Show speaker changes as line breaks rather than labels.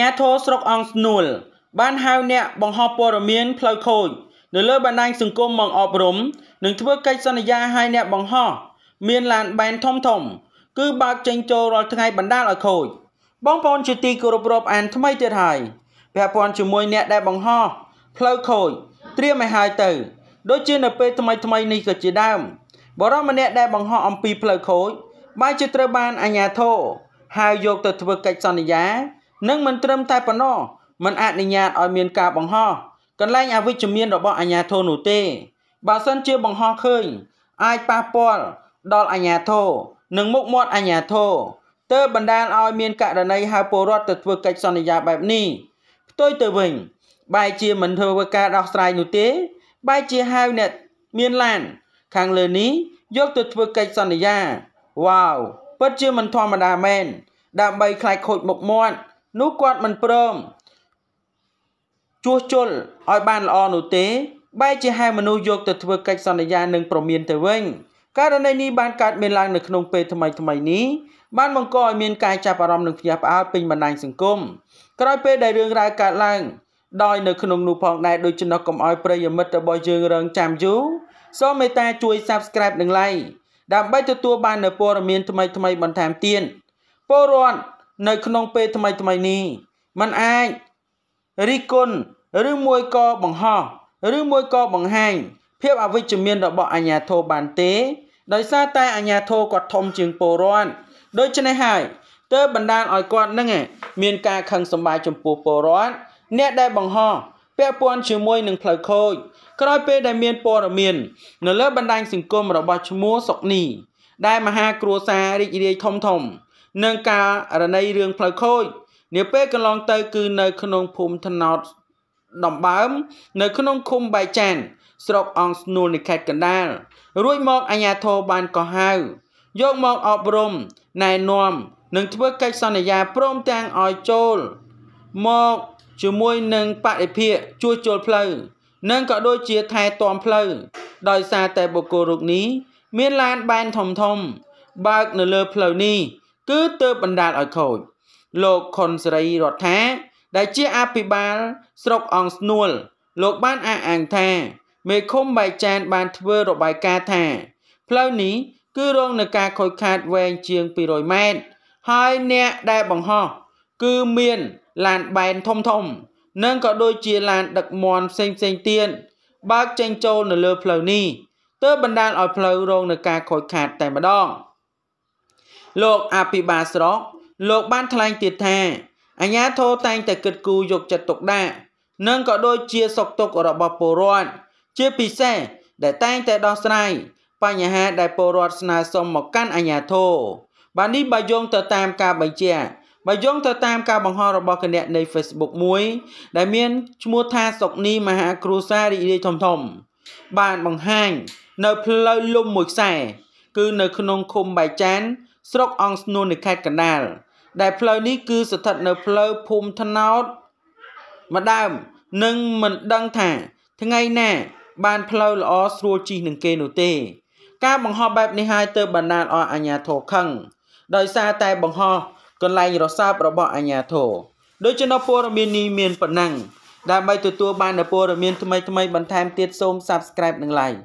ញ្ញាធរស្រុកអង្គស្នួលបានហៅអ្នកបង្ហោះព័ត៌មានផ្លូវខូចនៅលើបណ្ដាញសង្គមមកអប់រំនិងធ្វើកិច្ចសន្យាឲ្យអ្នកបង្ហោះមានឡានបែនធំធំ គឺបើកចេញចូលរាល់ថ្ងៃបណ្ដាលឲ្យខូចបងប្អូនជាទីគោរពរាប់អានថ្មីទៀតហើយពាក់ព័ន្ធជាមួយអ្នកដែលបង្ហោះផ្លូវខូចត្រៀមឲ្យហើយទៅ ដូចជានៅពេលថ្មីថ្មីនេះក៏ជាដើម បរិមម្នាក់ដែលបង្ហោះអំពីផ្លូវខូចបែរជាត្រូវបានអាជ្ញាធរហៅយកទៅធ្វើកិច្ចសន្យានិងមិនត្រឹមតែប៉ុណ្ណោះមិនអនុញ្ញាតឲ្យមានការបង្ហោះកន្លែងអវិជ្ជមានរបស់អាជ្ញាធរនោះទេ បើសិនជាបង្ហោះឃើញអាចប៉ះពាល់ដល់អាជ្ញាធរនិងមុខមាត់អាជ្ញាធរទើបបណ្ដាលឲ្យមានករណីហៅពលរដ្ឋទៅធ្វើកិច្ចសន្យាបែបនេះផ្ទុយទៅវិញបែរជាមិនធ្វើការដោះស្រាយនោះទេបែរជាហៅអ្នកមានឡានខាងលើនេះយកទៅធ្វើកិច្ចសន្យាវ៉ាវពិតជាមិនធម្មតាមែន ដើម្បីខ្លាចខូចមុខមាត់នោះគាត់មិនព្រមជួសជុលឲ្យបានល្អនោះទេបែរជាហៅមនុស្សយកទៅធ្វើកិច្ចសន្យានឹងប្រមានទៅវិញករណីនេះបានកើតមានឡើងនៅក្នុងពេលថ្មីថ្មីនេះបានបង្កឲ្យមានការចាប់អារម្មណ៍និងភ្ញាក់ផ្អើលពេញបណ្ដាញសង្គមក្រោយពេលដែលរឿងរ៉ាវកើតឡើងដោយនៅក្នុងនោះផងដែរដូច្នោះកុំឲ្យប្រិយមិត្តរបស់យើងរងចាំយូរសូមមេត្តាជួយ Subscribe និង Like ដើម្បីទទួលបាននូវព័ត៌មាន ថ្មីៗបន្ថែមទៀតពលរដ្ឋនៅក្នុង ពេលថ្មីថ្មីនេះมันអាចរិះគន់ឬមួយក៏បង្ហោះឬមួយក៏បង្ហាញភាពអវិជ្ជមានរបស់អាញាធរបានទេដោយសារតែអាញាធរគាត់ធំជាងពលរដ្ឋដូច្នេះហើយទើបបណ្ដាលឲ្យគាត់នឹងមាន ការខឹងសម្បាចំពោះពលរដ្ឋអ្នកដែលបង្ហោះពាក់ព័ន្ធជាមួយ នឹងផ្លូវខូចក្រោយពេលដែលមានព័ត៌មាន នៅលើបណ្ដាញសង្គមរបស់ឈ្មោះសុកនីដែលមហាគ្រួសាររីករាយធំធំនិងការរណីរឿងផ្លូវខូចនាពេលកន្លងទៅគឺនៅក្នុងភូមិថ្នោតដំបើម នៅក្នុងឃុំបៃចាន ស្រុកអង្គស្នូលនៃខេត្តកណ្ដាល រួចមកអាជ្ញាធរបានកោះហៅយកមកអប់រំណែនាំនិងធ្វើកិច្ចសន្យាព្រមទាំងឲ្យចូល មកជាមួយនឹងបរិភិយជួសជុលផ្លូវនិងក៏ដូចជាថែទាំផ្លូវដោយសារតែបុគ្គលរូបនេះ មានឡានបែនធំធំបើកនៅលើផ្លូវនេះគឺទៅបណ្ដាលឲ្យខូច លោកខុនសេរីរដ្ឋាដែលជាអភិបាល ស្រុកអង្គស្នួលលោកបានអះអាងថា មេឃុំបៃចានបានធ្វើរបាយការណ៍ថាផ្លូវនេះគឺរងនឹងការខូចខាតវែងជាង200ម៉ែត្រហើយអ្នកដែលបង្ហោះគឺមានឡានបែនធំធំនិងក៏ដូចជាឡានដឹកមន់ផ្សេងផ្សេងទៀតបើកចេញចូលនៅលើ ផ្លូវនេះទើបបណ្ដាលឲ្យផ្លូវរងនឹងការខូចខាតតែម្ដង។លោកអភិបាលស្រុកលោកបានថ្លែងទៀតថាអាញាធរតែងតែគិតគូរយកចិត្តទុកដាក់និងក៏ដូចជាសុខទុក្ខរបស់ពលរដ្ឋជាពិសេសដែលតែងតែដោះស្រាយបញ្ហាដែលពលរដ្ឋស្នើសុំមកកាន់អាញាធរបាននេះបើយោងទៅតាមការបញ្ជាក់បើយោងទៅតាមការបង្ហោះរបស់គណៈនៃ Facebook មួយ ដែលមានឈ្មោះថាសុកនីមហាគ្រូសារីរាយធំធំបានបង្ហាញ នៅផ្លូវលំមួយខ្សែ គឺនៅក្នុងឃុំបៃចានស្រុកអង្គស្នួននៃខេត្តកណ្ដាលដែលផ្លូវនេះគឺស្ថិតនៅផ្លូវភូមិថ្នោតម្ដើមនិងមិនដឹងថាថ្ងៃណាបាន ផ្លូវល្អស្រួលជិះនឹងគេនោះទេការបង្ហោះបែបនេះហើយទៅ បណ្ដាលអស់អាញាធរខឹងដោយសារតែ បង្ហោះកន្លែងរសើបរបស់អាញាធរដូចជានៅព័ត៌មាននេះមានប៉ុណ្ណឹងដើម្បីទទួលបាននូវព័ត៌មានថ្មីៗបន្ថែមទៀតសូម Subscribe និង Like